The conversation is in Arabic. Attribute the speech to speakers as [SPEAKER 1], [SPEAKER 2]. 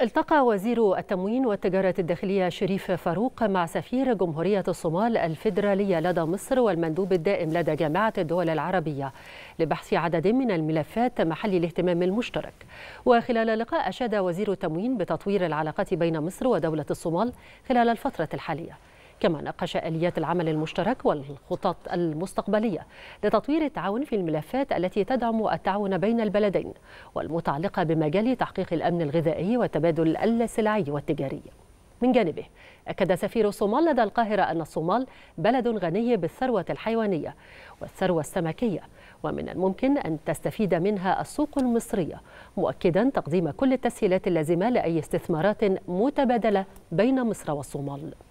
[SPEAKER 1] التقى وزير التموين والتجارة الداخلية شريف فاروق مع سفير جمهورية الصومال الفيدرالية لدى مصر والمندوب الدائم لدى جامعة الدول العربية لبحث عدد من الملفات محل الاهتمام المشترك وخلال اللقاء أشاد وزير التموين بتطوير العلاقات بين مصر ودولة الصومال خلال الفترة الحالية كما ناقش آليات العمل المشترك والخطط المستقبلية لتطوير التعاون في الملفات التي تدعم التعاون بين البلدين والمتعلقة بمجال تحقيق الأمن الغذائي والتبادل السلعي والتجاري من جانبه أكد سفير الصومال لدى القاهرة أن الصومال بلد غني بالثروة الحيوانية والثروة السمكية ومن الممكن أن تستفيد منها السوق المصرية مؤكدا تقديم كل التسهيلات اللازمة لأي استثمارات متبادلة بين مصر والصومال